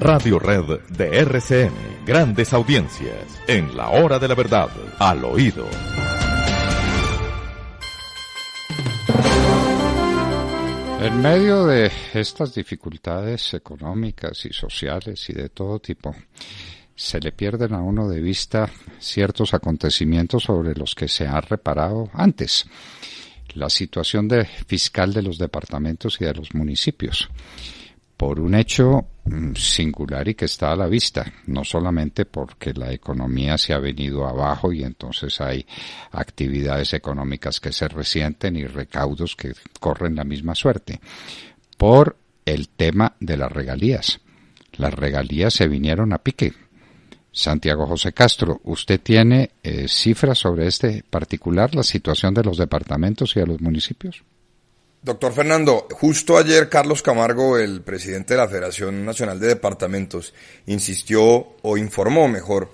Radio Red de RCN. Grandes audiencias. En la hora de la verdad. Al oído. En medio de estas dificultades económicas y sociales y de todo tipo, se le pierden a uno de vista ciertos acontecimientos sobre los que se ha reparado antes. La situación fiscal de los departamentos y de los municipios por un hecho mm, singular y que está a la vista, no solamente porque la economía se ha venido abajo y entonces hay actividades económicas que se resienten y recaudos que corren la misma suerte, por el tema de las regalías. Las regalías se vinieron a pique. Santiago José Castro, ¿usted tiene eh, cifras sobre este particular, la situación de los departamentos y de los municipios? Doctor Fernando, justo ayer Carlos Camargo, el presidente de la Federación Nacional de Departamentos, insistió o informó mejor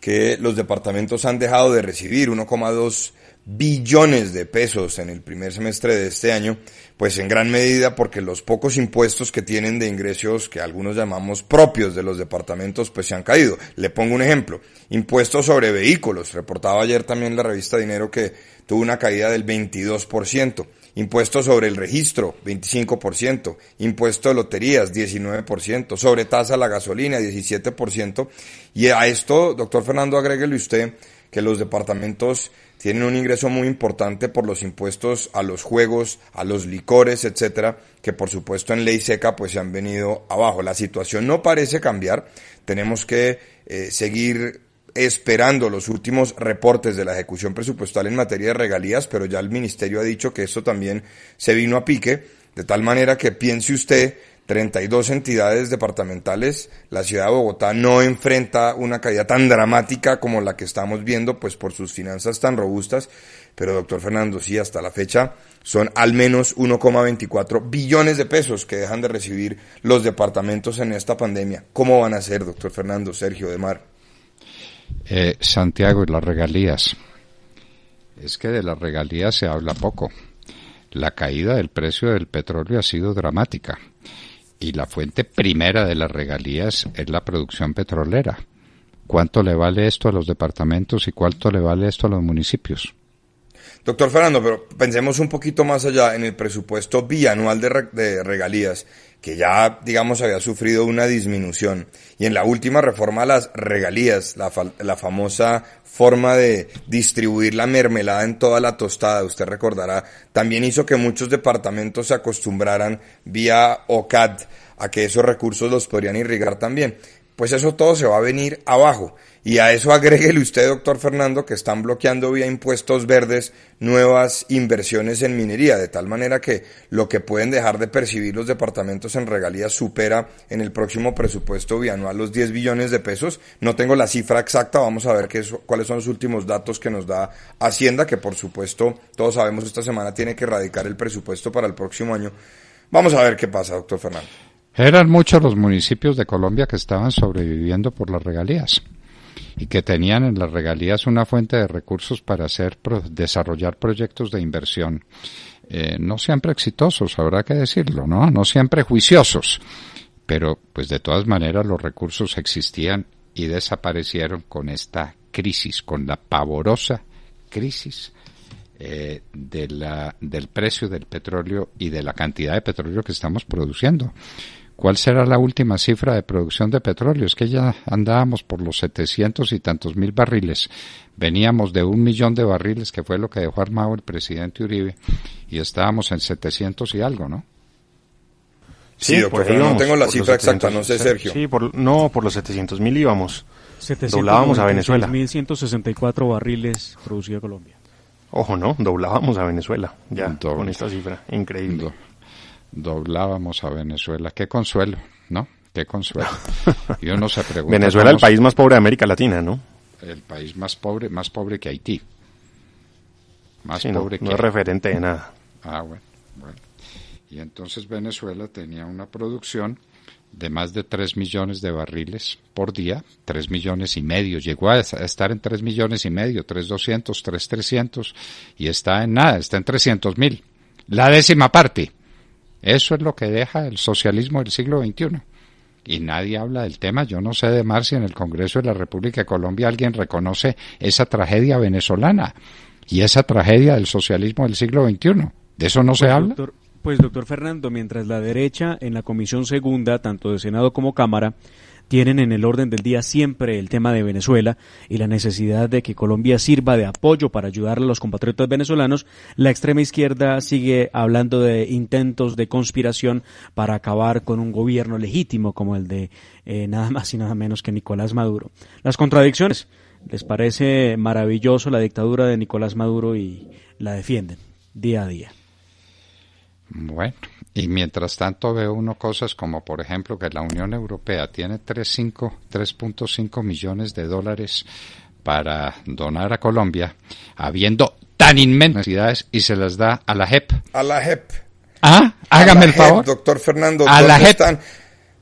que los departamentos han dejado de recibir 1,2 billones de pesos en el primer semestre de este año, pues en gran medida porque los pocos impuestos que tienen de ingresos que algunos llamamos propios de los departamentos pues se han caído. Le pongo un ejemplo, impuestos sobre vehículos, reportaba ayer también la revista Dinero que tuvo una caída del 22%. Impuesto sobre el registro, 25%. Impuesto de loterías, 19%. Sobre tasa la gasolina, 17%. Y a esto, doctor Fernando, agréguele usted que los departamentos tienen un ingreso muy importante por los impuestos a los juegos, a los licores, etcétera, que por supuesto en ley seca pues se han venido abajo. La situación no parece cambiar. Tenemos que eh, seguir esperando los últimos reportes de la ejecución presupuestal en materia de regalías, pero ya el ministerio ha dicho que esto también se vino a pique, de tal manera que piense usted, 32 entidades departamentales, la ciudad de Bogotá no enfrenta una caída tan dramática como la que estamos viendo, pues por sus finanzas tan robustas, pero doctor Fernando, sí, hasta la fecha son al menos 1,24 billones de pesos que dejan de recibir los departamentos en esta pandemia. ¿Cómo van a ser, doctor Fernando, Sergio de Mar? Eh, Santiago y las regalías. Es que de las regalías se habla poco. La caída del precio del petróleo ha sido dramática y la fuente primera de las regalías es la producción petrolera. ¿Cuánto le vale esto a los departamentos y cuánto le vale esto a los municipios? Doctor Fernando, pero pensemos un poquito más allá en el presupuesto bianual de, regalías, que ya, digamos, había sufrido una disminución. Y en la última reforma las regalías, la, la famosa forma de distribuir la mermelada en toda la tostada, usted recordará, también hizo que muchos departamentos se acostumbraran vía OCAD a que esos recursos los podrían irrigar también pues eso todo se va a venir abajo. Y a eso agréguele usted, doctor Fernando, que están bloqueando vía impuestos verdes nuevas inversiones en minería, de tal manera que lo que pueden dejar de percibir los departamentos en regalías supera en el próximo presupuesto bianual los 10 billones de pesos. No tengo la cifra exacta, vamos a ver qué cuáles son los últimos datos que nos da Hacienda, que por supuesto todos sabemos esta semana tiene que erradicar el presupuesto para el próximo año. Vamos a ver qué pasa, doctor Fernando. Eran muchos los municipios de Colombia que estaban sobreviviendo por las regalías y que tenían en las regalías una fuente de recursos para hacer desarrollar proyectos de inversión. Eh, no siempre exitosos, habrá que decirlo, ¿no? No siempre juiciosos, pero pues de todas maneras los recursos existían y desaparecieron con esta crisis, con la pavorosa crisis eh, de la, del precio del petróleo y de la cantidad de petróleo que estamos produciendo. ¿Cuál será la última cifra de producción de petróleo? Es que ya andábamos por los 700 y tantos mil barriles. Veníamos de un millón de barriles, que fue lo que dejó armado el presidente Uribe, y estábamos en 700 y algo, ¿no? Sí, no tengo la cifra exacta, no sé, Sergio. Sí, por, no, por los 700 mil íbamos. doblábamos a Venezuela. 1.164 barriles producía Colombia. Ojo, no, doblábamos a Venezuela, ya, con esta cifra. Increíble doblábamos a Venezuela. Qué consuelo, ¿no? Qué consuelo. Y uno Venezuela, el país más pobre de América Latina, ¿no? El país más pobre, más pobre que Haití. Más pobre no, que. No es referente de nada. Ah, bueno, bueno. Y entonces Venezuela tenía una producción de más de 3 millones de barriles por día, 3 millones y medio. Llegó a estar en 3 millones y medio, 3,200, 3,300 y está en nada, está en 300 mil. La décima parte. Eso es lo que deja el socialismo del siglo XXI. Y nadie habla del tema. Yo no sé de mar si en el Congreso de la República de Colombia alguien reconoce esa tragedia venezolana y esa tragedia del socialismo del siglo XXI. ¿De eso no pues, se habla? pues, doctor Fernando, mientras la derecha en la Comisión Segunda, tanto de Senado como Cámara, tienen en el orden del día siempre el tema de Venezuela y la necesidad de que Colombia sirva de apoyo para ayudar a los compatriotas venezolanos, la extrema izquierda sigue hablando de intentos de conspiración para acabar con un gobierno legítimo como el de eh, nada más y nada menos que Nicolás Maduro. Las contradicciones les parece maravilloso la dictadura de Nicolás Maduro y la defienden día a día. Bueno, y mientras tanto veo uno cosas como, por ejemplo, que la Unión Europea tiene 3.5 millones de dólares para donar a Colombia, habiendo tan inmensas necesidades y se las da a la JEP. A la JEP. Ah, hágame el favor. E doctor Fernando, a la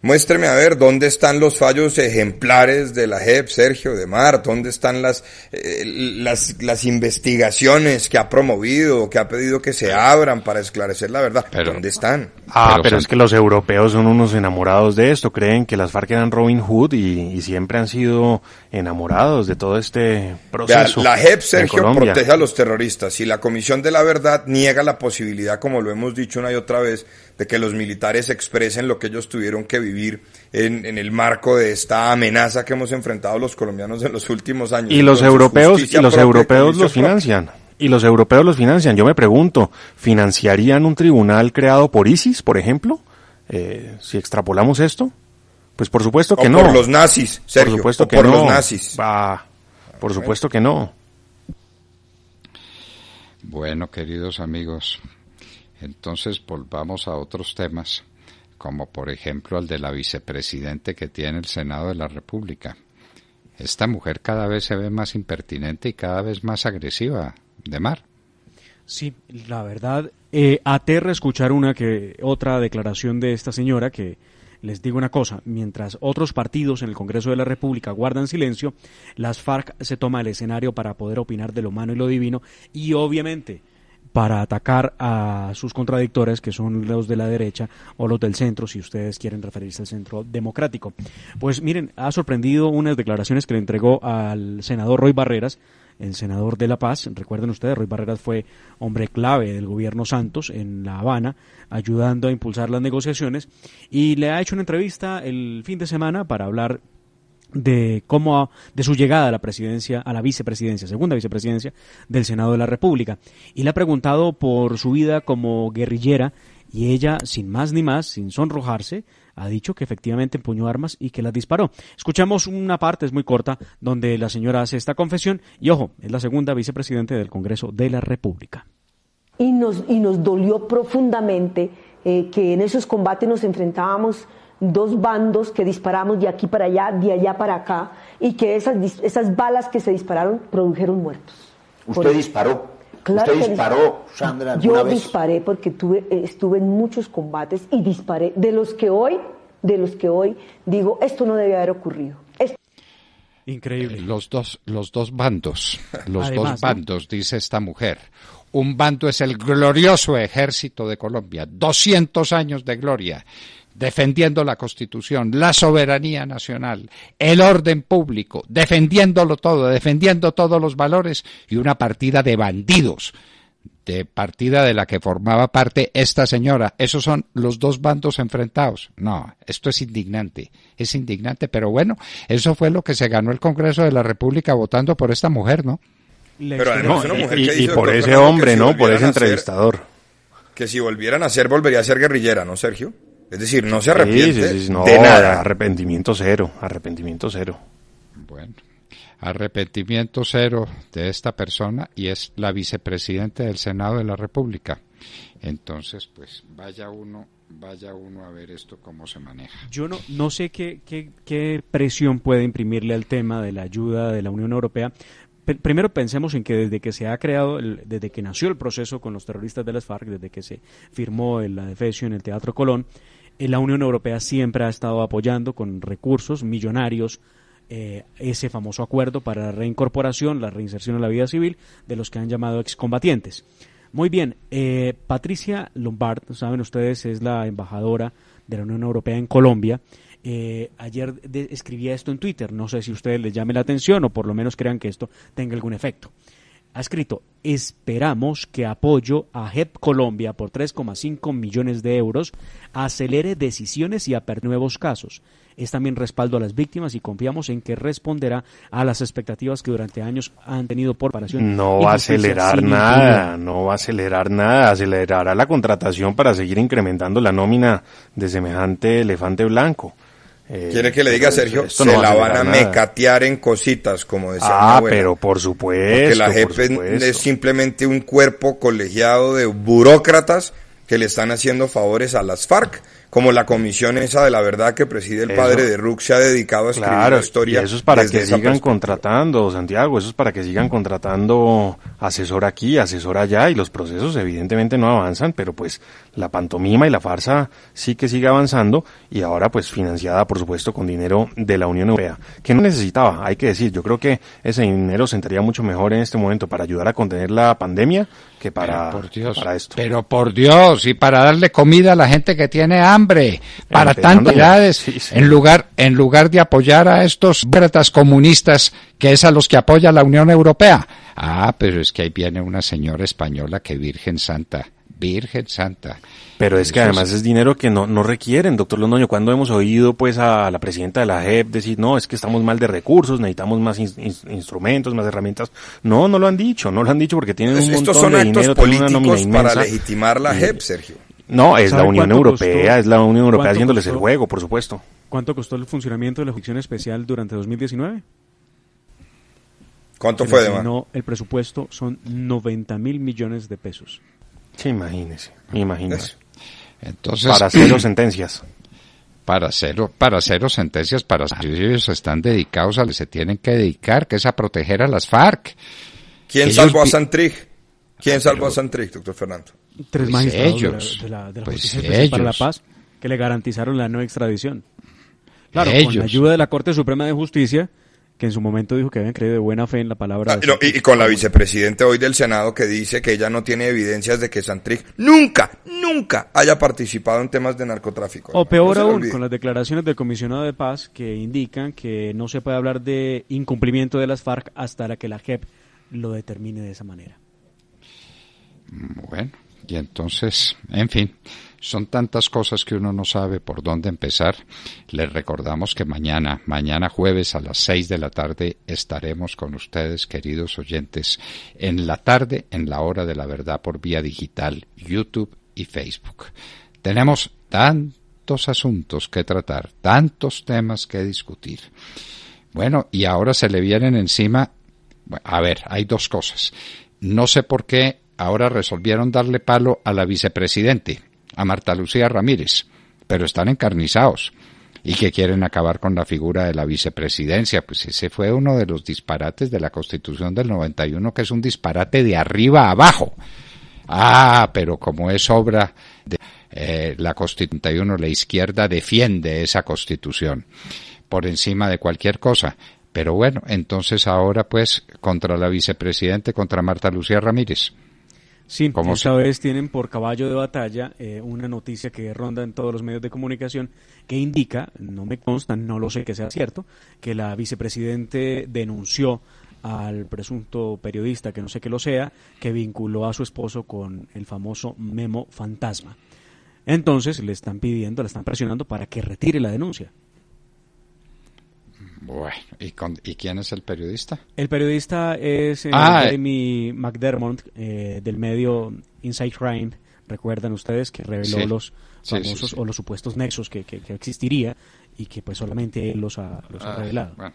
Muéstreme a ver dónde están los fallos ejemplares de la JEP, Sergio de Mar, dónde están eh, las, las, investigaciones que ha promovido, que ha pedido que se abran para esclarecer la verdad. ¿Dónde están? Ah, pero, es que los europeos son unos enamorados de esto, creen que las FARC eran Robin Hood y, y siempre han sido enamorados de todo este proceso. la JEP, Sergio, protege a los terroristas y la Comisión de la Verdad niega la posibilidad, como lo hemos dicho una y otra vez, de que los militares expresen lo que ellos tuvieron que vivir en, el marco de esta amenaza que hemos enfrentado los colombianos en los últimos años. Y los europeos, y los europeos los financian. Y los europeos los financian. Yo me pregunto, ¿financiarían un tribunal creado por ISIS, por ejemplo? Eh, si extrapolamos esto. Pues por supuesto que no. Por los nazis, Sergio. Por supuesto que por los nazis. por supuesto que no. Bueno, queridos amigos, entonces volvamos a otros temas, como por ejemplo al de la vicepresidente que tiene el Senado de la República. Esta mujer cada vez se ve más impertinente y cada vez más agresiva, de mar. Sí, la verdad, eh, aterra escuchar una que otra declaración de esta señora que les digo una cosa, mientras otros partidos en el Congreso de la República guardan silencio, las FARC se toma el escenario para poder opinar de lo humano y lo divino y obviamente para atacar a sus contradictores, que son los de la derecha o los del centro, si ustedes quieren referirse al centro democrático. Pues miren, ha sorprendido unas declaraciones que le entregó al senador Roy Barreras, el senador de La Paz. Recuerden ustedes, Roy Barreras fue hombre clave del gobierno Santos en La Habana, ayudando a impulsar las negociaciones. Y le ha hecho una entrevista el fin de semana para hablar de cómo de su llegada a la presidencia, a la vicepresidencia, segunda vicepresidencia del Senado de la República. Y le ha preguntado por su vida como guerrillera y ella, sin más ni más, sin sonrojarse, ha dicho que efectivamente empuñó armas y que las disparó. Escuchamos una parte, es muy corta, donde la señora hace esta confesión y ojo, es la segunda vicepresidente del Congreso de la República. Y nos, y nos dolió profundamente eh, que en esos combates nos enfrentábamos dos bandos que disparamos de aquí para allá, de allá para acá, y que esas, esas balas que se dispararon produjeron muertos. ¿Usted disparó? yo disparé porque tuve, eh, estuve en muchos combates y disparé de los que hoy, de los que hoy digo, esto no debe haber ocurrido. Increíble. los dos, los dos bandos, los dos bandos, dice esta mujer. Un bando es el glorioso ejército de Colombia, 200 años de gloria defendiendo la Constitución, la soberanía nacional, el orden público, defendiéndolo todo, defendiendo todos los valores y una partida de bandidos de partida de la que formaba parte esta señora. Esos son los dos bandos enfrentados. No, esto es indignante, es indignante, pero bueno, eso fue lo que se ganó el Congreso de la República votando por esta mujer, ¿no? Pero y, por ese hombre, ¿no? por ese entrevistador. que si volvieran a ser, volvería a ser guerrillera, ¿no, Sergio? Es decir, no se arrepiente de nada. Arrepentimiento cero, arrepentimiento cero. Bueno, arrepentimiento cero de esta persona y es la vicepresidenta del Senado de la República. Entonces, pues vaya uno, vaya uno a ver esto cómo se maneja. Yo no, no sé qué, qué, qué presión puede imprimirle al tema de la ayuda de la Unión Europea, primero pensemos en que desde que se ha creado, desde que nació el proceso con los terroristas de las FARC, desde que se firmó el adefesio en el Teatro Colón, eh, la Unión Europea siempre ha estado apoyando con recursos millonarios eh, ese famoso acuerdo para la reincorporación, la reinserción en la vida civil de los que han llamado excombatientes. Muy bien, eh, Patricia Lombard, saben ustedes, es la embajadora de la Unión Europea en Colombia. ayer escribía esto en Twitter, no sé si ustedes les llame la atención o por lo menos crean que esto tenga algún efecto ha escrito, esperamos que apoyo a JEP Colombia por 3,5 millones de euros acelere decisiones y aper nuevos casos. Es también respaldo a las víctimas y confiamos en que responderá a las expectativas que durante años han tenido por paración. No va a acelerar nada, no va a acelerar nada, acelerará la contratación para seguir incrementando la nómina de semejante elefante blanco. Eh, ¿Quiere que le diga, Sergio? se la van a, mecatear en cositas, como decía Ah, pero por supuesto. Porque la jefe es simplemente un cuerpo colegiado de burócratas que le están haciendo favores a las FARC como la comisión esa de la verdad que preside el padre de Ruc se ha dedicado a escribir la historia. Y eso es para que sigan contratando, Santiago, eso es para que sigan contratando asesor aquí, asesor allá, y los procesos evidentemente no avanzan, pero pues la pantomima y la farsa sí que sigue avanzando, y ahora pues financiada, por supuesto, con dinero de la Unión Europea, que no necesitaba, hay que decir, yo creo que ese dinero sentaría mucho mejor en este momento para ayudar a contener la pandemia que para, pero por Dios, esto. Pero por Dios, y para darle comida a la gente que tiene hambre, para tantas edades, en lugar, en lugar de apoyar a estos bretas comunistas que es a los que apoya la Unión Europea. Ah, pero es que ahí viene una señora española que Virgen Santa Virgen Santa. Pero es que además es dinero que no, requieren, doctor Londoño. Cuando hemos oído pues a la presidenta de la JEP decir, no, es que estamos mal de recursos, necesitamos más instrumentos, más herramientas? No, no lo han dicho, no lo han dicho porque tienen un montón estos son actos políticos para legitimar la JEP, Sergio. No, es la Unión Europea, es la Unión Europea haciéndoles el juego, por supuesto. ¿Cuánto costó el funcionamiento de la jurisdicción especial durante 2019? ¿Cuánto fue de más? El presupuesto son 90 mil millones de pesos. Sí, imagínese, imagínese. Entonces, para cero sentencias. Para cero, para cero sentencias, para ellos están dedicados a lo que se tienen que dedicar, que es a proteger a las FARC. ¿Quién salvó a Santrich? ¿Quién ah, salvó a Santrich, doctor Fernando? Tres pues magistrados de la, de de pues para la Paz que le garantizaron la no extradición. Claro, con la ayuda de la Corte Suprema de Justicia, que en su momento dijo que habían creído de buena fe en la palabra. Ah, y, con la vicepresidenta hoy del Senado que dice que ella no tiene evidencias de que Santrich nunca, nunca haya participado en temas de narcotráfico. O peor aún, con las declaraciones del comisionado de paz que indican que no se puede hablar de incumplimiento de las FARC hasta la que la JEP lo determine de esa manera. Mm, bueno, y entonces, en fin. Son tantas cosas que uno no sabe por dónde empezar. Les recordamos que mañana, mañana jueves a las seis de la tarde estaremos con ustedes, queridos oyentes, en la tarde, en la hora de la verdad por vía digital, YouTube y Facebook. Tenemos tantos asuntos que tratar, tantos temas que discutir. Bueno, y ahora se le vienen encima, a ver, hay dos cosas. No sé por qué ahora resolvieron darle palo a la vicepresidente a Marta Lucía Ramírez, pero están encarnizados y que quieren acabar con la figura de la vicepresidencia. Pues ese fue uno de los disparates de la Constitución del 91, que es un disparate de arriba a abajo. Ah, pero como es obra de eh, la Constitución 91, la izquierda defiende esa Constitución por encima de cualquier cosa. Pero bueno, entonces ahora pues contra la vicepresidente, contra Marta Lucía Ramírez. Sí, como esta vez tienen por caballo de batalla eh, una noticia que ronda en todos los medios de comunicación que indica, no me consta, no lo sé que sea cierto, que la vicepresidente denunció al presunto periodista, que no sé que lo sea, que vinculó a su esposo con el famoso memo fantasma. Entonces le están pidiendo, le están presionando para que retire la denuncia. Bueno, ¿y, con, ¿y, quién es el periodista? El periodista es eh, ah, Jeremy McDermott eh, del medio Inside Crime. Recuerdan ustedes que reveló los famosos o los supuestos nexos que, que, existiría y que pues solamente él los ha, los ha ah, revelado. Bueno,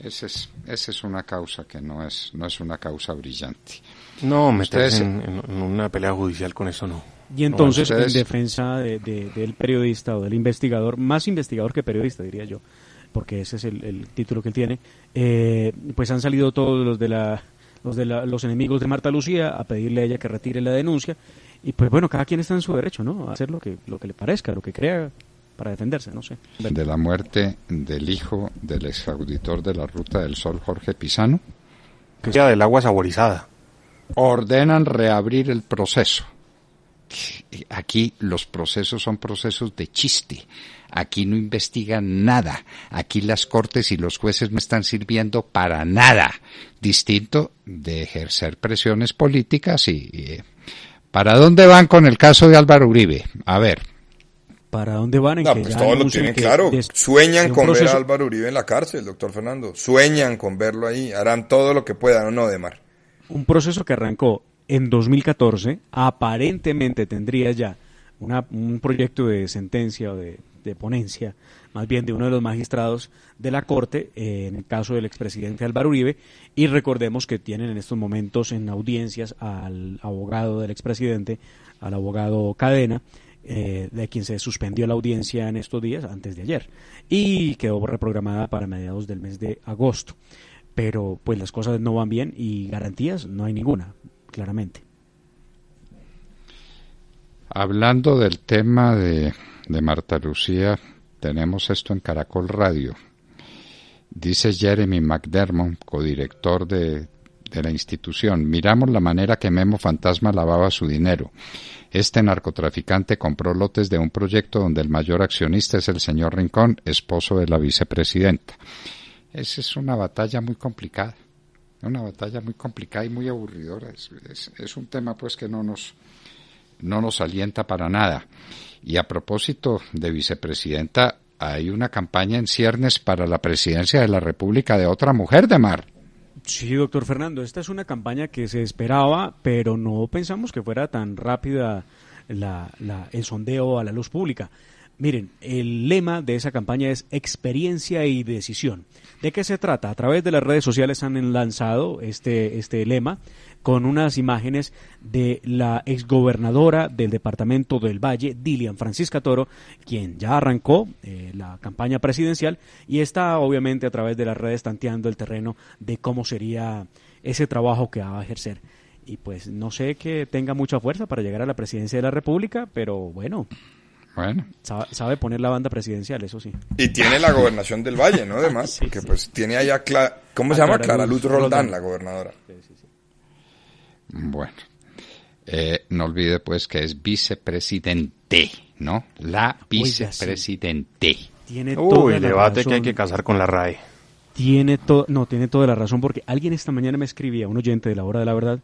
esa es, es una causa que no es, no es una causa brillante. No, meterse en, una pelea judicial con eso no. Y entonces, en defensa del periodista o del investigador, más investigador que periodista, diría yo, porque ese es el, título que él tiene, eh, pues han salido todos los de la los, de los enemigos de Marta Lucía a pedirle a ella que retire la denuncia y pues bueno, cada quien está en su derecho, ¿no? A hacer lo que, lo que le parezca, lo que crea para defenderse, no sé. De la muerte del hijo del exauditor de la Ruta del Sol, Jorge Pisano. Que del agua saborizada. Ordenan reabrir el proceso. Eh, aquí los procesos son procesos de chiste. Aquí no investigan nada. Aquí las cortes y los jueces no están sirviendo para nada. Distinto de ejercer presiones políticas y... Eh, ¿Para dónde van con el caso de Álvaro Uribe? A ver. ¿Para dónde van? En pues todos lo tienen claro. Sueñan con ver a Álvaro Uribe en la cárcel, doctor Fernando. Sueñan con verlo ahí. Harán todo lo que puedan o no, de mar. Un proceso que arrancó en 2014 aparentemente tendría ya un proyecto de sentencia o de, ponencia, más bien de uno de los magistrados de la Corte, eh, en el caso del expresidente Álvaro Uribe, y recordemos que tienen en estos momentos en audiencias al abogado del expresidente, al abogado Cadena, eh, de quien se suspendió la audiencia en estos días, antes de ayer, y quedó reprogramada para mediados del mes de agosto. Pero pues las cosas no van bien y garantías no hay ninguna claramente. Hablando del tema de, de Marta Lucía, tenemos esto en Caracol Radio. Dice Jeremy McDermott, codirector de, de la institución. Miramos la manera que Memo Fantasma lavaba su dinero. Este narcotraficante compró lotes de un proyecto donde el mayor accionista es el señor Rincón, esposo de la vicepresidenta. Esa es una batalla muy complicada una batalla muy complicada y muy aburridora. Es, un tema pues que no nos, no nos alienta para nada. Y a propósito de vicepresidenta, hay una campaña en ciernes para la presidencia de la República de otra mujer de mar. Sí, doctor Fernando, esta es una campaña que se esperaba, pero no pensamos que fuera tan rápida la, la, el sondeo a la luz pública. Miren, el lema de esa campaña es experiencia y decisión. ¿De qué se trata? A través de las redes sociales han lanzado este, este lema con unas imágenes de la exgobernadora del departamento del Valle, Dilian Francisca Toro, quien ya arrancó eh, la campaña presidencial y está obviamente a través de las redes tanteando el terreno de cómo sería ese trabajo que va a ejercer y pues no sé que tenga mucha fuerza para llegar a la presidencia de la República, pero bueno, bueno. Sabe, poner la banda presidencial, eso sí. Y tiene la gobernación del Valle, ¿no? Además, sí, pues tiene allá, ¿cómo se llama? Clara Luz Roldán, la gobernadora. bueno. Eh, no olvide pues que es vicepresidente, ¿no? La vicepresidente. tiene todo el debate que hay que casar con la RAE. Tiene todo, no, tiene toda la razón porque alguien esta mañana me escribía, un oyente de la hora de la verdad,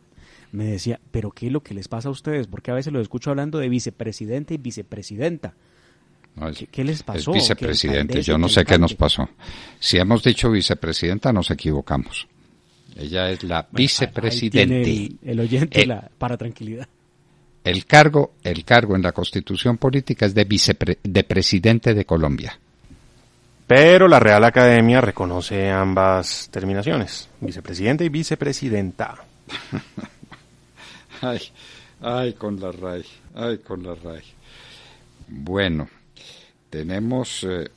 me decía, pero ¿qué es lo que les pasa a ustedes? Porque a veces lo escucho hablando de vicepresidente y vicepresidenta. ¿Qué, les pasó? vicepresidente, yo no sé qué nos pasó. Si hemos dicho vicepresidenta, nos equivocamos. Ella es la vicepresidenta vicepresidente. El, oyente eh, para tranquilidad. El cargo, el cargo en la Constitución política es de vicepresidente presidente de Colombia. Pero la Real Academia reconoce ambas terminaciones, vicepresidente y vicepresidenta. Ay, ay, con la RAI, ay, con la RAI. Bueno, tenemos, eh,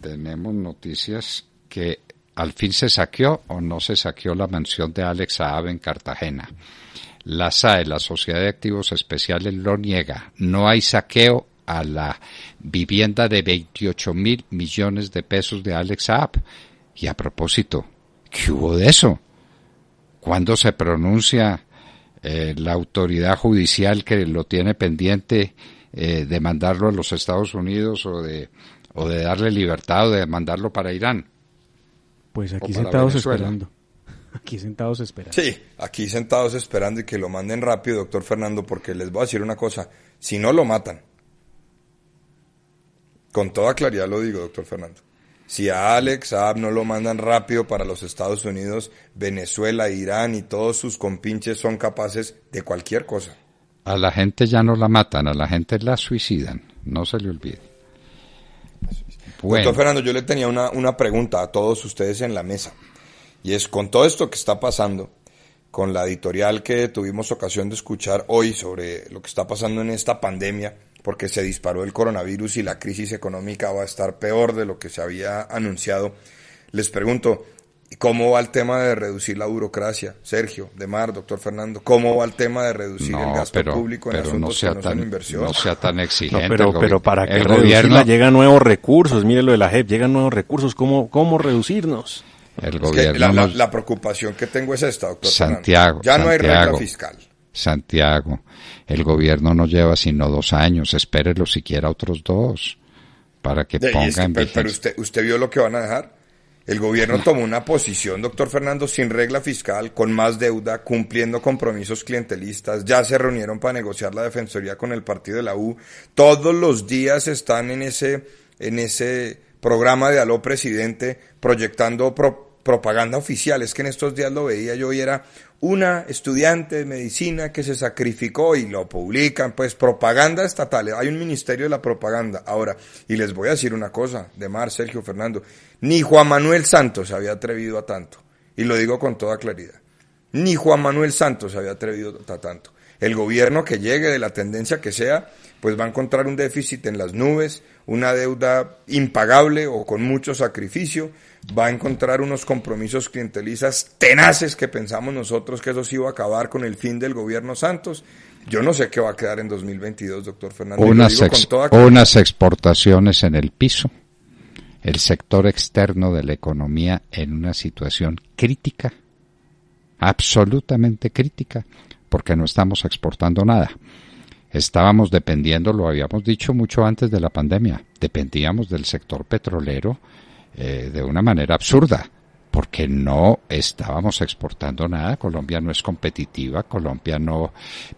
tenemos noticias que al fin se saqueó o no se saqueó la mansión de Alex Saab en Cartagena. La SAE, la Sociedad de Activos Especiales, lo niega. No hay saqueo a la vivienda de 28 mil millones de pesos de Alex Saab. Y a propósito, ¿qué hubo de eso? ¿Cuándo se pronuncia eh, la autoridad judicial que lo tiene pendiente eh, de mandarlo a los Estados Unidos o de, o de darle libertad o de mandarlo para Irán. Pues aquí sentados esperando. Aquí sentados esperando. Sí, aquí sentados esperando y que lo manden rápido, doctor Fernando, porque les voy a decir una cosa, si no lo matan, con toda claridad lo digo, doctor Fernando, si a Alex Ab no lo mandan rápido para los Estados Unidos, Venezuela, Irán y todos sus compinches son capaces de cualquier cosa. A la gente ya no la matan, a la gente la suicidan, no se le olvide. Bueno. Fernando, yo le tenía una, una pregunta a todos ustedes en la mesa. Y es con todo esto que está pasando, con la editorial que tuvimos ocasión de escuchar hoy sobre lo que está pasando en esta pandemia, porque se disparó el coronavirus y la crisis económica va a estar peor de lo que se había anunciado. Les pregunto, ¿cómo va el tema de reducir la burocracia? Sergio, De Mar, doctor Fernando, ¿cómo va el tema de reducir el gasto público en pero asuntos no sea que no tan, No sea tan exigente. pero, para que el gobierno llegan nuevos recursos, mire lo de la JEP, llegan nuevos recursos, ¿cómo, cómo reducirnos? la, preocupación que tengo es esta, doctor Santiago. Ya no hay regla fiscal. Santiago, el gobierno no lleva sino dos años, espérelo siquiera otros dos para que ponga. en pero, usted, usted vio lo que van a dejar. El gobierno tomó una posición, doctor Fernando, sin regla fiscal, con más deuda, cumpliendo compromisos clientelistas. Ya se reunieron para negociar la defensoría con el partido de la U. Todos los días están en ese, en ese programa de Aló Presidente proyectando propaganda oficial. Es que en estos días lo veía yo y era una estudiante de medicina que se sacrificó y lo publican, pues propaganda estatal. Hay un ministerio de la propaganda. Ahora, y les voy a decir una cosa, de Mar, Sergio, Fernando, ni Juan Manuel Santos se había atrevido a tanto. Y lo digo con toda claridad. Ni Juan Manuel Santos se había atrevido a tanto. El gobierno que llegue, de la tendencia que sea, pues va a encontrar un déficit en las nubes, una deuda impagable o con mucho sacrificio, va a encontrar unos compromisos clientelistas tenaces que pensamos nosotros que eso sí iba a acabar con el fin del gobierno Santos. Yo no sé qué va a quedar en 2022, doctor Fernández. unas exportaciones en el piso, el sector externo de la economía en una situación crítica, absolutamente crítica, porque no estamos exportando nada estábamos dependiendo, lo habíamos dicho mucho antes de la pandemia, dependíamos del sector petrolero eh, de una manera absurda, porque no estábamos exportando nada, Colombia no es competitiva, Colombia no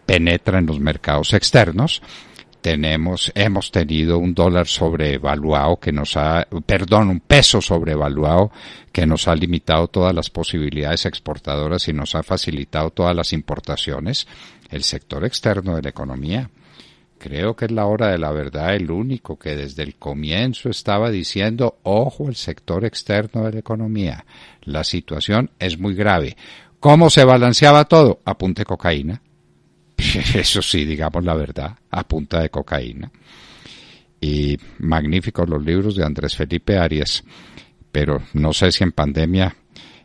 penetra en los mercados externos. Tenemos, hemos tenido un dólar sobrevaluado que nos ha, perdón, un peso sobrevaluado que nos ha limitado todas las posibilidades exportadoras y nos ha facilitado todas las importaciones el sector externo de la economía. Creo que es la hora de la verdad el único que desde el comienzo estaba diciendo, ojo el sector externo de la economía, la situación es muy grave. ¿Cómo se balanceaba todo? A punta de cocaína. Eso sí, digamos la verdad, a punta de cocaína. Y magníficos los libros de Andrés Felipe Arias, pero no sé si en pandemia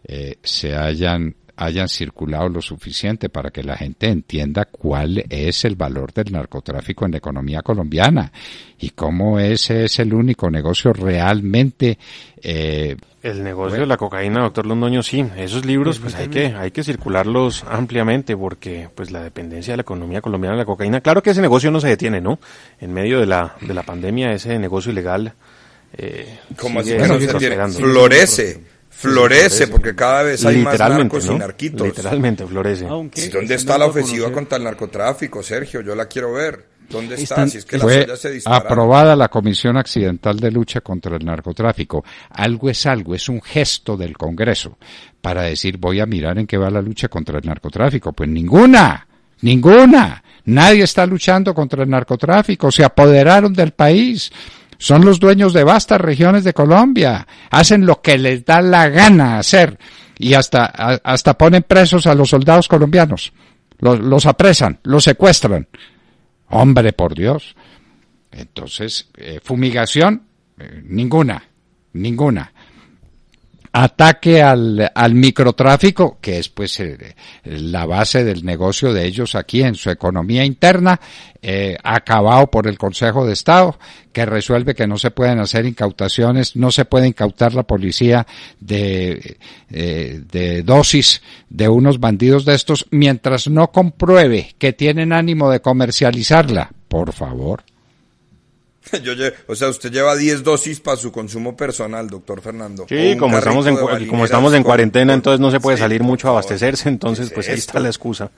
eh, se hayan hayan circulado lo suficiente para que la gente entienda cuál es el valor del narcotráfico en la economía colombiana y cómo ese es el único negocio realmente eh, el negocio de la cocaína, doctor Londoño, sí, esos libros pues hay que, hay que circularlos ampliamente porque pues la dependencia de la economía colombiana de la cocaína, claro que ese negocio no se detiene, ¿no? En medio de la, de la pandemia, ese negocio ilegal... Eh, Como así Florece Florece, porque cada vez hay más narcos y narquitos. Literalmente florece. ¿Dónde está la ofensiva contra el narcotráfico, Sergio? Yo la quiero ver. ¿Dónde está? si es que fue se aprobada la Comisión Accidental de Lucha contra el Narcotráfico. Algo es algo, es un gesto del Congreso para decir voy a mirar en qué va la lucha contra el narcotráfico. Pues ninguna, ninguna. Nadie está luchando contra el narcotráfico. Se apoderaron del país son los dueños de vastas regiones de Colombia. Hacen lo que les da la gana hacer. Y hasta, hasta ponen presos a los soldados colombianos. Los, apresan, los secuestran. Hombre, por Dios. Entonces, eh, fumigación, eh, ninguna, ninguna ataque al, microtráfico, que es pues eh, la base del negocio de ellos aquí en su economía interna, eh, acabado por el Consejo de Estado, que resuelve que no se pueden hacer incautaciones, no se puede incautar la policía de, eh, de dosis de unos bandidos de estos mientras no compruebe que tienen ánimo de comercializarla. Por favor. Yo o sea, usted lleva 10 dosis para su consumo personal, doctor Fernando. Sí, como estamos, en, como estamos en cuarentena, entonces no se puede salir mucho a abastecerse, entonces pues ahí está la excusa.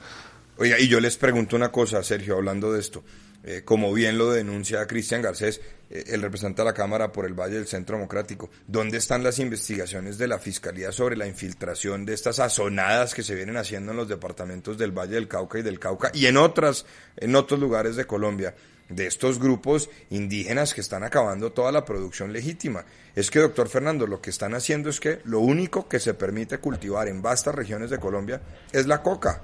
Oiga, y yo les pregunto una cosa, Sergio, hablando de esto. Eh, como bien lo denuncia Cristian Garcés, eh, el representante de la Cámara por el Valle del Centro Democrático, ¿dónde están las investigaciones de la Fiscalía sobre la infiltración de estas azonadas que se vienen haciendo en los departamentos del Valle del Cauca y del Cauca y en, otras, en otros lugares de Colombia? de estos grupos indígenas que están acabando toda la producción legítima. Es que, doctor Fernando, lo que están haciendo es que lo único que se permite cultivar en vastas regiones de Colombia es la coca.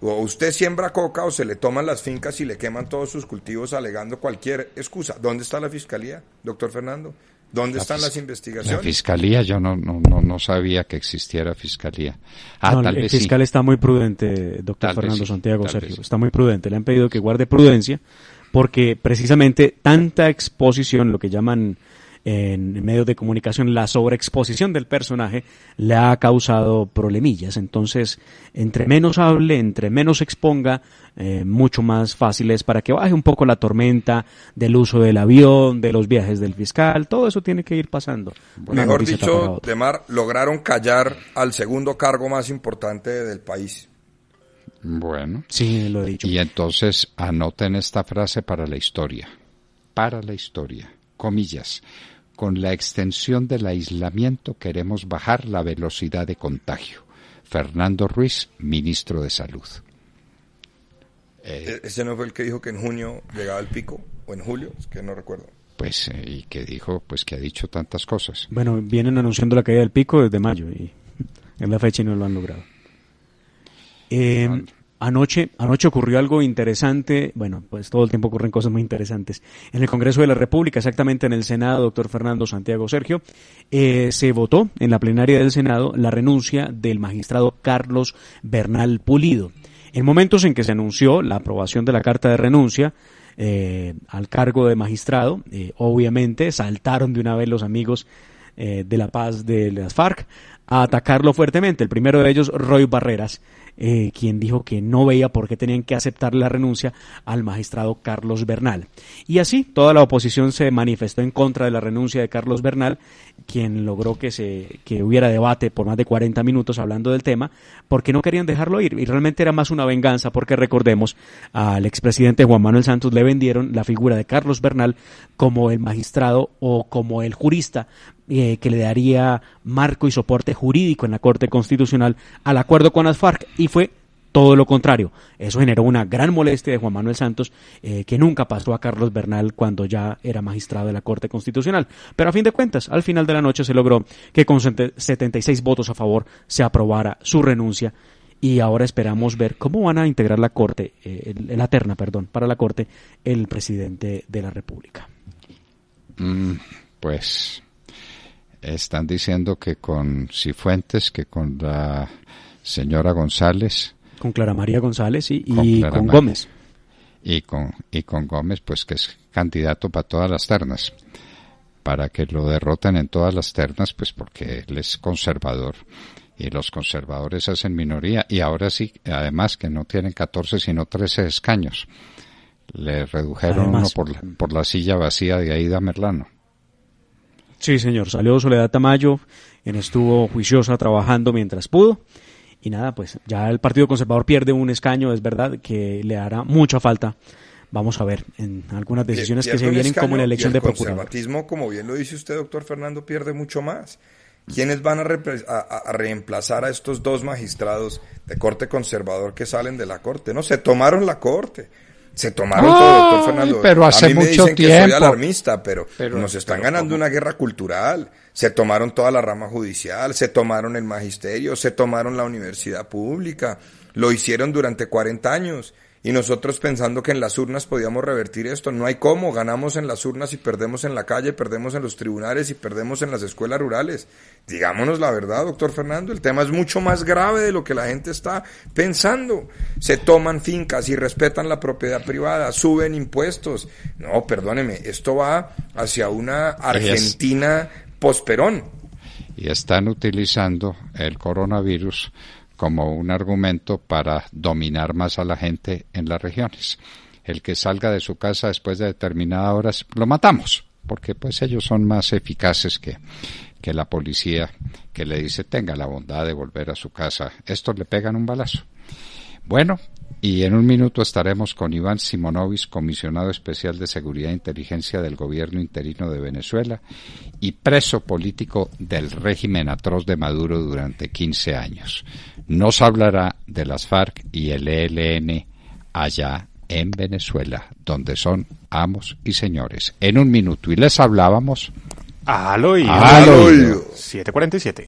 O usted siembra coca o se le toman las fincas y le queman todos sus cultivos alegando cualquier excusa. ¿Dónde está la fiscalía, doctor Fernando? ¿Dónde están las investigaciones? La fiscalía, yo no, no, no, sabía que existiera fiscalía. Ah, el fiscal está muy prudente, doctor Fernando Santiago Sergio. Está muy prudente. Le han pedido que guarde prudencia porque precisamente tanta exposición, lo que llaman en medios de comunicación la sobreexposición del personaje le ha causado problemillas. Entonces, entre menos hable, entre menos exponga, eh, mucho más fácil es para que baje un poco la tormenta del uso del avión, de los viajes del fiscal, todo eso tiene que ir pasando. Mejor dicho, lograron callar al segundo cargo más importante del país. Bueno. Sí, Y entonces anoten esta frase para la historia. Para la historia. Comillas. Con la extensión del aislamiento queremos bajar la velocidad de contagio. Fernando Ruiz, ministro de Salud. E-, ¿Ese no fue el que dijo que en junio llegaba el pico? ¿O en julio? Es que no recuerdo. Pues, eh, y que dijo, pues que ha dicho tantas cosas. Bueno, vienen anunciando la caída del pico desde mayo y en la fecha y no lo han logrado. Eh, Anoche, anoche ocurrió algo interesante, bueno, pues todo el tiempo ocurren cosas muy interesantes. En el Congreso de la República, exactamente en el Senado, doctor Fernando Santiago Sergio, eh, se votó en la plenaria del Senado la renuncia del magistrado Carlos Bernal Pulido. En momentos en que se anunció la aprobación de la carta de renuncia, eh, al cargo de magistrado. Eh, obviamente saltaron de una vez los amigos de la paz de las FARC a atacarlo fuertemente. El primero de ellos, Roy Barreras, eh, quien dijo que no veía por qué tenían que aceptar la renuncia al magistrado Carlos Bernal. Y así toda la oposición se manifestó en contra de la renuncia de Carlos Bernal, quien logró que, se, que hubiera debate por más de 40 minutos hablando del tema, porque no querían dejarlo ir. Y realmente era más una venganza, porque recordemos, al expresidente Juan Manuel Santos le vendieron la figura de Carlos Bernal como el magistrado o como el jurista eh, que le daría marco y soporte jurídico en la Corte Constitucional al acuerdo con las FARC y fue todo lo contrario. Eso generó una gran molestia de Juan Manuel Santos, eh, que nunca pasó a Carlos Bernal cuando ya era magistrado de la Corte Constitucional. Pero a fin de cuentas, al final de la noche se logró que con 76 votos a favor se aprobara su renuncia. Y ahora esperamos ver cómo van a integrar la Corte, eh, la terna, perdón, para la Corte, el presidente de la República. Mm, pues están diciendo que con Cifuentes, que con la señora González. Con Clara María González y, con, Gómez. Y con, y con Gómez, pues que es candidato para todas las ternas. Para que lo derroten en todas las ternas, pues porque él es conservador. Y los conservadores hacen minoría. Y ahora sí, además que no tienen 14, sino 13 escaños. Le redujeron uno por la, por la silla vacía de Aida Merlano. Sí, señor, salió Soledad Tamayo, en estuvo juiciosa trabajando mientras pudo. Y nada, pues ya el Partido Conservador pierde un escaño, es verdad, que le hará mucha falta. Vamos a ver en algunas decisiones que se vienen como en la elección de procurador. El conservatismo, como bien lo dice usted, doctor Fernando, pierde mucho más. ¿Quiénes van a, a, a, reemplazar a estos dos magistrados de corte conservador que salen de la corte? No, se tomaron la corte. Se tomaron todo, doctor Fernando. Pero hace a me mucho dicen tiempo. Que soy alarmista, pero, nos están ganando una guerra cultural. Se tomaron toda la rama judicial, se tomaron el magisterio, se tomaron la universidad pública. Lo hicieron durante 40 años y nosotros pensando que en las urnas podíamos revertir esto. No hay cómo, ganamos en las urnas y perdemos en la calle, perdemos en los tribunales y perdemos en las escuelas rurales. Digámonos la verdad, doctor Fernando, el tema es mucho más grave de lo que la gente está pensando. Se toman fincas y respetan la propiedad privada, suben impuestos. No, perdóneme, esto va hacia una Argentina posperón. Y están utilizando el coronavirus como un argumento para dominar más a la gente en las regiones. El que salga de su casa después de determinada hora lo matamos, porque pues ellos son más eficaces que, que la policía que le dice tenga la bondad de volver a su casa. Estos le pegan un balazo. Bueno, y en un minuto estaremos con Iván Simonovic, comisionado especial de Seguridad e Inteligencia del gobierno interino de Venezuela y preso político del régimen atroz de Maduro durante 15 años. Nos hablará de las FARC y el ELN allá en Venezuela, donde son amos y señores. En un minuto. Y les hablábamos. Aloy aloy. 747.